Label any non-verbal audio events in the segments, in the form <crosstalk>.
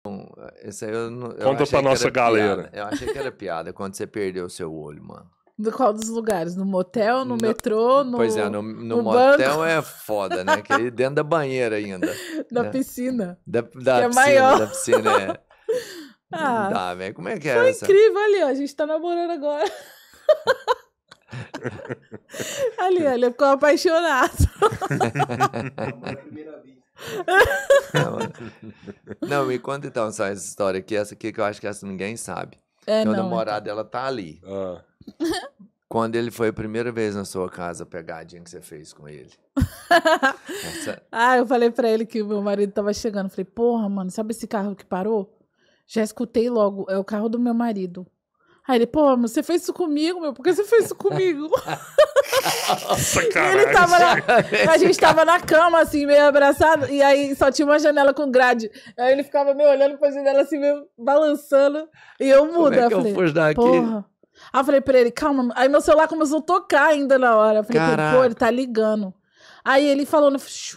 Bom, então, eh, eu não, eu Conta pra nossa galera. Piada. Eu achei que era piada quando você perdeu o seu olho, mano. Do qual dos lugares? No motel, no, no metrô, no. Pois é, no, no, no motel banco. é foda, né? Que dentro da banheira ainda. <laughs> Da né? piscina. Da, da é piscina, maior. da piscina, é. <laughs> Ah, não dá, velho. Como é que é foi essa? Foi incrível ali, ó. A gente tá namorando agora. <laughs> ali, ó, ele ficou apaixonado. <laughs> <laughs> não, me conta então só essa história aqui, essa aqui que eu acho que essa ninguém sabe. É, Meu não, namorado, então. ela tá ali. Ah. Quando ele foi a primeira vez na sua casa, a pegadinha que você fez com ele. <laughs> Essa... Ah, eu falei pra ele que o meu marido tava chegando. Falei, porra, mano, sabe esse carro que parou? Já escutei logo, é o carro do meu marido. Aí ele, pô, mas você fez isso comigo, meu, por que você fez isso comigo? <laughs> Nossa, ele tava na, A gente tava na cama, assim, meio abraçado, e aí só tinha uma janela com grade. Aí ele ficava meio olhando pra janela, assim, meio balançando, e eu mudo. Como é que eu, falei, eu daqui? Porra. Aí eu falei pra ele, calma. Aí meu celular começou a tocar ainda na hora. Eu falei, Caraca. pô, ele tá ligando. Aí ele falou,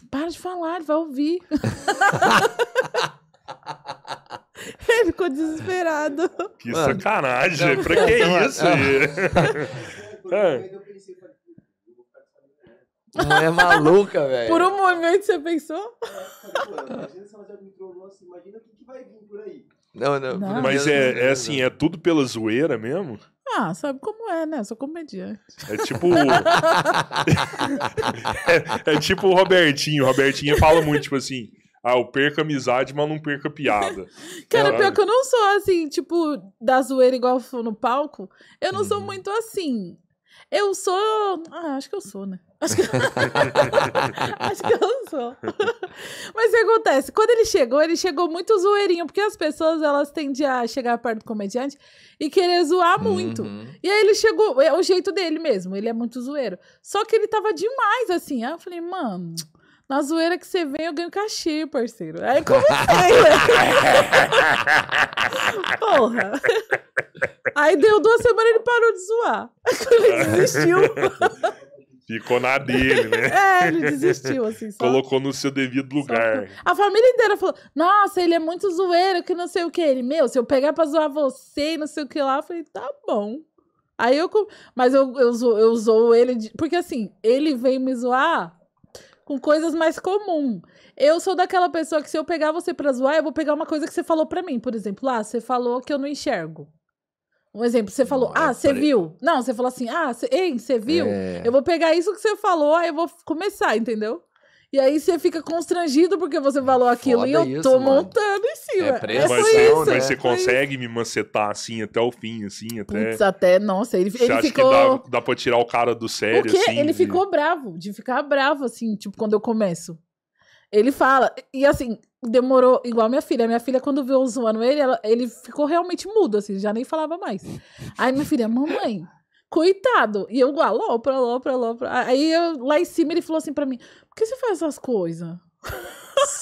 para de falar, ele vai ouvir. <laughs> <laughs> Ele ficou desesperado. Que mano, sacanagem, não, pra não, que não, isso? Não é maluca, velho. Por um momento você pensou? É, imagina se ela já me assim, imagina o que vai vir por aí. Não, não. não. Mas é, é assim, é tudo pela zoeira mesmo? Ah, sabe como é, né? sou comediante. É tipo. <laughs> é, é, tipo o Robertinho. O Robertinho fala muito, tipo assim ah, eu perco amizade, mas não perco piada. <laughs> Cara, Caralho. É, pior que eu não sou assim, tipo, da zoeira igual no palco. Eu não sou uhum. muito assim. Eu sou. Ah, acho que eu sou, né? Acho <laughs> que, acho que eu <laughs> sou. Mas o que acontece? Quando ele chegou, ele chegou muito zoeirinho, porque as pessoas elas tendem a chegar perto do comediante e querer zoar muito. Uhum. E aí ele chegou, é o jeito dele mesmo, ele é muito zoeiro. Só que ele tava demais assim. Aí eu falei, mano. Na zoeira que você vem, eu ganho cachê, parceiro. Aí comecei, né? <laughs> Porra. Aí deu duas semanas e ele parou de zoar. Ele desistiu. Ficou na dele, né? É, ele desistiu, assim. Só... Colocou no seu devido lugar. Só... A família inteira falou: Nossa, ele é muito zoeiro, que não sei o que. Ele, meu, se eu pegar pra zoar você e não sei o que lá, eu falei: Tá bom. Aí eu. Mas eu, eu, zoo, eu ele. De... Porque assim, ele veio me zoar com coisas mais comuns. Eu sou daquela pessoa que se eu pegar você pra zoar, eu vou pegar uma coisa que você falou pra mim. Por exemplo, ah, você falou que eu não enxergo. Um exemplo, você falou, ah, você viu. Não, você falou assim, ah, cê, você viu? É. Eu vou pegar isso que você falou, aí eu vou começar, entendeu? E aí você fica constrangido porque você falou aquilo Foda e eu isso, tô mano. montando em cima. É preço, é mas, né? isso, mas é. você consegue me macetar assim até o fim, assim, até. Putz, até, nossa, ele, você ele acha ficou. Que dá, dá pra tirar o cara do sério, porque assim, Ele ficou bravo, de ficar bravo, assim, tipo, quando eu começo. Ele fala, e assim, demorou igual minha filha. Minha filha, quando viu o zoando ele, ela, ele ficou realmente mudo, assim, já nem falava mais. Aí minha filha, mamãe, Coitado. E eu alopra, alopra, alopra. Aí eu, lá em cima ele falou assim pra mim: por que você faz essas coisas?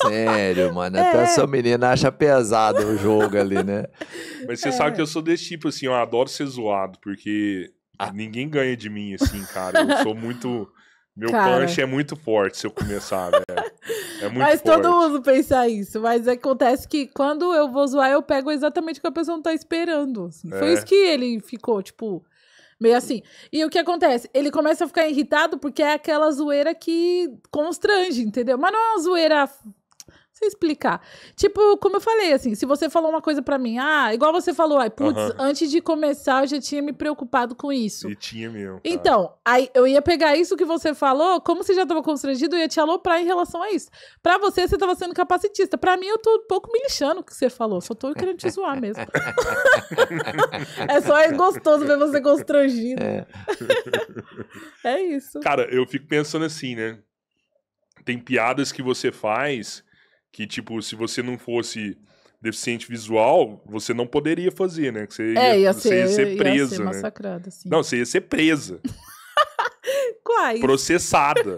Sério, mano. É. Até essa menina acha pesado o jogo ali, né? <laughs> Mas você é. sabe que eu sou desse tipo, assim, eu adoro ser zoado, porque ah. ninguém ganha de mim, assim, cara. Eu sou muito. <laughs> Meu cara. punch é muito forte se eu começar, velho. Né? É muito mas forte. todo mundo pensa isso. Mas acontece que quando eu vou zoar, eu pego exatamente o que a pessoa não tá esperando. Assim. É. Foi isso que ele ficou, tipo. Meio assim. E o que acontece? Ele começa a ficar irritado porque é aquela zoeira que constrange, entendeu? Mas não é uma zoeira você explicar. Tipo, como eu falei, assim, se você falou uma coisa para mim, ah, igual você falou, ai, putz, antes de começar eu já tinha me preocupado com isso. E tinha mesmo. Cara. Tá. Então, aí eu ia pegar isso que você falou, como você já tava constrangido, eu ia te aloprar em relação a isso. Para você, você tava sendo capacitista. Para mim, eu tô um pouco me lixando o que você falou, só tô querendo te zoar mesmo. <laughs> é só é gostoso ver você constrangido. É. é isso. Cara, eu fico pensando assim, né? Tem piadas que você faz que, tipo, se você não fosse deficiente visual, você não poderia fazer, né? Que você, é, ia, ser, você ia ser presa. Ia né? ser massacrada, né? sim. Não, você ia ser presa. <laughs> Quais? Processada.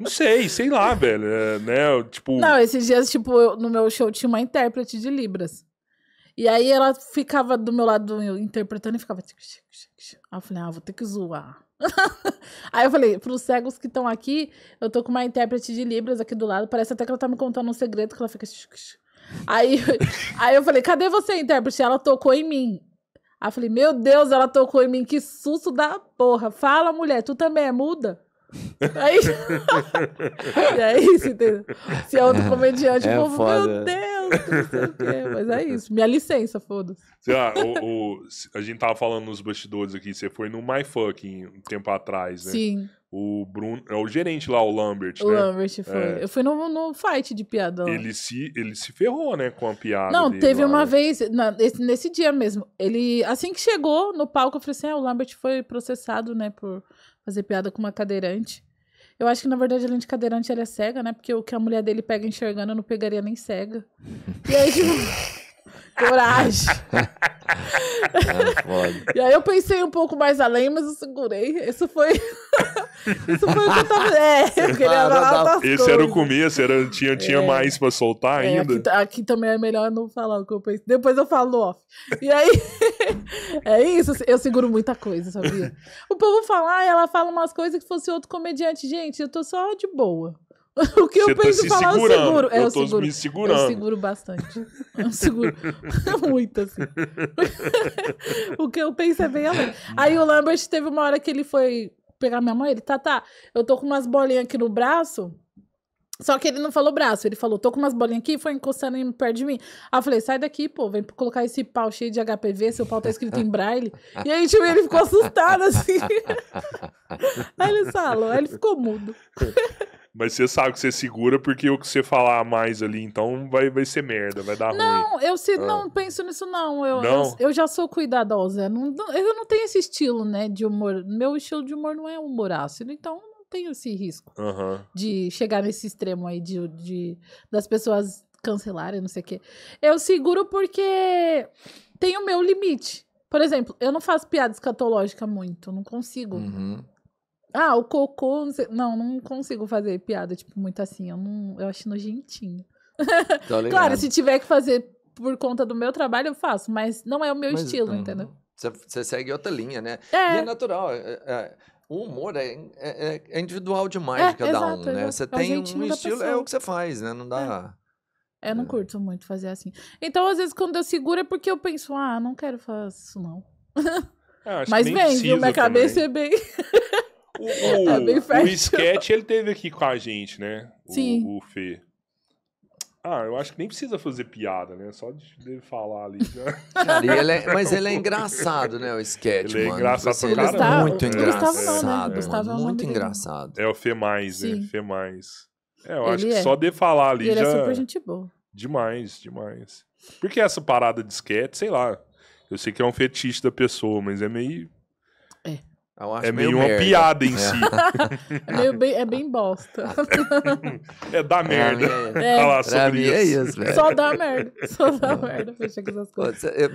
Não sei, sei lá, velho. É, né? Tipo. Não, esses dias, tipo, eu, no meu show tinha uma intérprete de Libras. E aí ela ficava do meu lado interpretando e ficava. Aí eu falei, ah, vou ter que zoar. Aí eu falei, para os cegos que estão aqui, eu tô com uma intérprete de Libras aqui do lado, parece até que ela tá me contando um segredo que ela fica. Aí, <laughs> aí eu falei, cadê você, intérprete? Ela tocou em mim. Aí eu falei, meu Deus, ela tocou em mim, que susto da porra. Fala, mulher, tu também é muda? Aí. <laughs> e aí, é se, se é outro <laughs> é comediante, é, povo, foda. meu Deus! não sei o quê. Mas é isso. Minha licença, foda-se. Ah, o, a gente tava falando nos bastidores aqui, você foi no My Fucking um tempo atrás, né? Sim. O Bruno, é o gerente lá, o Lambert, o né? Lambert foi. É. Eu fui no, no fight de piadão. Ele se, ele se ferrou, né, com a piada. Não, dele, teve lá, uma né? vez, na, nesse, nesse, dia mesmo, ele, assim que chegou no palco, eu falei assim: ah, o Lambert foi processado, né, por fazer piada com uma cadeirante. Eu acho que, na verdade, além de cadeirante, ela é cega, né? Porque o que a mulher dele pega enxergando, eu não pegaria nem cega. <laughs> E aí, tipo... Coragem. e aí eu pensei um pouco mais além, mas eu segurei. Isso foi. <laughs> Isso foi o que eu tava. É, tá, tá, tá. Esse era o começo, era, tinha, tinha é. mais pra soltar é, ainda. Aqui, aqui, também é melhor não falar o que eu pensei. Depois eu falo off. E aí. <laughs> é isso, eu seguro muita coisa, sabia? O povo fala, ela fala umas coisas que fosse outro comediante. Gente, eu tô só de boa. <laughs> o que Cê eu tá penso tá falar é segurando. seguro. É, eu, eu é tô seguro. me segurando. Eu seguro bastante. <laughs> Eu seguro <laughs> muito, assim. o que eu penso é bem além. Aí o Lambert teve uma hora que ele foi pegar minha mãe, ele, tá, tá, eu tô com umas bolinhas aqui no braço, só que ele não falou braço, ele falou, tô com umas bolinhas aqui, foi encostando em perto de mim. Aí eu falei, sai daqui, pô, vem colocar esse pau cheio de HPV, seu pau tá escrito em braille. E aí, tipo, ele ficou assustado, assim. aí ele falou, aí ele ficou mudo. Mas você sabe que você segura porque o que você falar mais ali, então vai, vai ser merda, vai dar não, ruim. Eu se, ah. Não, penso nisso não. Eu, não? Eu, eu já sou cuidadosa. Não, eu não tenho esse estilo, né, de humor. Meu estilo de humor não é humor ácido, então não tenho esse risco uhum. de chegar nesse extremo aí de, de das pessoas cancelarem, não sei o quê. Eu seguro porque tem o meu limite. Por exemplo, eu não faço piada escatológica muito, não consigo. Uhum. Ah, o cocô. Não, sei, não, não, consigo fazer piada, tipo, muito assim. Eu, não, eu acho nojentinho. <laughs> claro, se tiver que fazer por conta do meu trabalho, eu faço, mas não é o meu mas, estilo, entendeu? Você segue outra linha, né? É. E é natural. É, é, o humor é, é, é, é individual demais é, de cada exato, né? um, né? Você tem um estilo, é o que você faz, né? Não dá. Eu não curto muito fazer assim. Então, às vezes, quando eu seguro é porque eu penso, ah, não quero fazer isso, não. Mas bem, viu? Minha cabeça também. é bem. O, <laughs> tá o sketch ele teve aqui com a gente, né? Sim. O, o Fê. Ah, eu acho que nem precisa fazer piada, né? Só de, falar ali. Cara, <laughs> ele é, mas ele é engraçado, né? O sketch, ele é mano. é engraçado pra é caramba. muito né? engraçado. Gustavo não, né? é, muito engraçado. É o Fê mais, né? Fê mais. É, eu ele acho que é. só de falar ali ele já... Ele é super gente boa. Demais, demais. Porque essa parada de sketch, sei lá. Eu sei que é um fetiche da pessoa, mas é meio é meio, meio uma merda. piada em é. si. É, <laughs> bem, é bem bosta. é da é, merda. É, falar é. sobre é isso. É isso velho. Só dá merda. Só dá merda. Fecha com essas coisas.